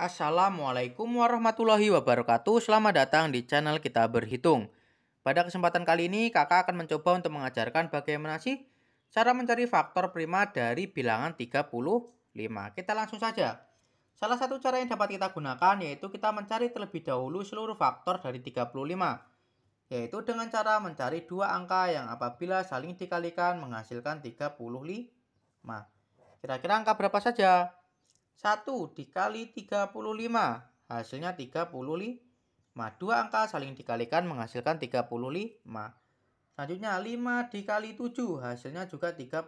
Assalamualaikum warahmatullahi wabarakatuh Selamat datang di channel kita berhitung Pada kesempatan kali ini kakak akan mencoba untuk mengajarkan bagaimana sih Cara mencari faktor prima dari bilangan 35 Kita langsung saja Salah satu cara yang dapat kita gunakan yaitu kita mencari terlebih dahulu seluruh faktor dari 35 Yaitu dengan cara mencari dua angka yang apabila saling dikalikan menghasilkan 35 Kira-kira angka berapa saja? 1 dikali 35 hasilnya 35 dua angka saling dikalikan menghasilkan 35 selanjutnya 5 dikali 7 hasilnya juga 35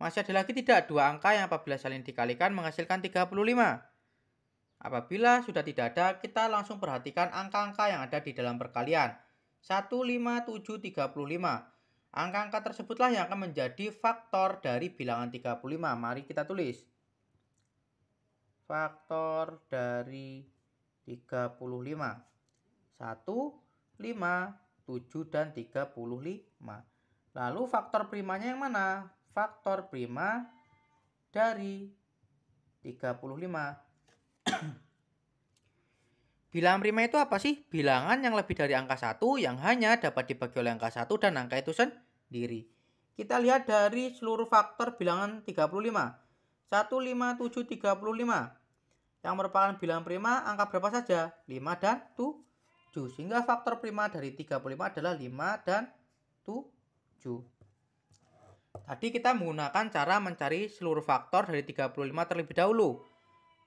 masih ada lagi tidak dua angka yang apabila saling dikalikan menghasilkan 35 apabila sudah tidak ada kita langsung perhatikan angka-angka yang ada di dalam perkalian 1, 5, 7, 35 angka-angka tersebutlah yang akan menjadi faktor dari bilangan 35 mari kita tulis faktor dari 35. 1, 5, 7, dan 35. Lalu faktor primanya yang mana? Faktor prima dari 35. Bilangan prima itu apa sih? Bilangan yang lebih dari angka 1 yang hanya dapat dibagi oleh angka 1 dan angka itu sendiri. Kita lihat dari seluruh faktor bilangan 35. 1, 5, 7, 35 yang merupakan bilangan prima angka berapa saja? 5 dan 7. Sehingga faktor prima dari 35 adalah 5 dan 7. Tadi kita menggunakan cara mencari seluruh faktor dari 35 terlebih dahulu.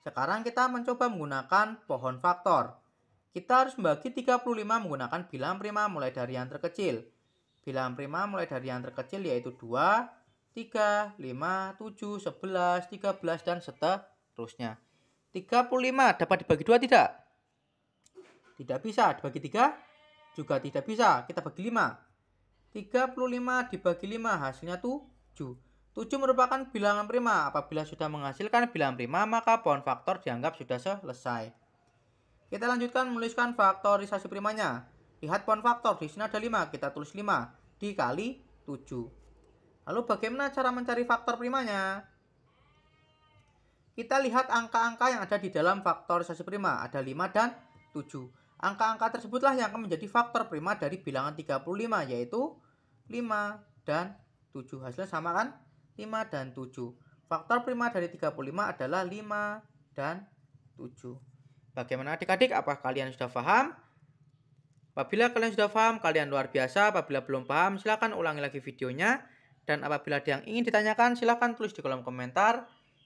Sekarang kita mencoba menggunakan pohon faktor. Kita harus membagi 35 menggunakan bilangan prima mulai dari yang terkecil. Bilangan prima mulai dari yang terkecil yaitu 2, 3, 5, 7, 11, 13, dan seterusnya. 35 dapat dibagi dua tidak? Tidak bisa. Dibagi 3 juga tidak bisa. Kita bagi 5. 35 dibagi 5 hasilnya 7. 7 merupakan bilangan prima. Apabila sudah menghasilkan bilangan prima, maka pohon faktor dianggap sudah selesai. Kita lanjutkan menuliskan faktorisasi primanya. Lihat pohon faktor. Di sini ada 5. Kita tulis 5 dikali 7. Lalu bagaimana cara mencari faktor primanya? Kita lihat angka-angka yang ada di dalam faktorisasi prima. Ada 5 dan 7. Angka-angka tersebutlah yang akan menjadi faktor prima dari bilangan 35 yaitu 5 dan 7. Hasilnya sama kan? 5 dan 7. Faktor prima dari 35 adalah 5 dan 7. Bagaimana adik-adik? Apa kalian sudah paham? Apabila kalian sudah paham, kalian luar biasa. Apabila belum paham, silahkan ulangi lagi videonya. Dan apabila ada yang ingin ditanyakan, silahkan tulis di kolom komentar.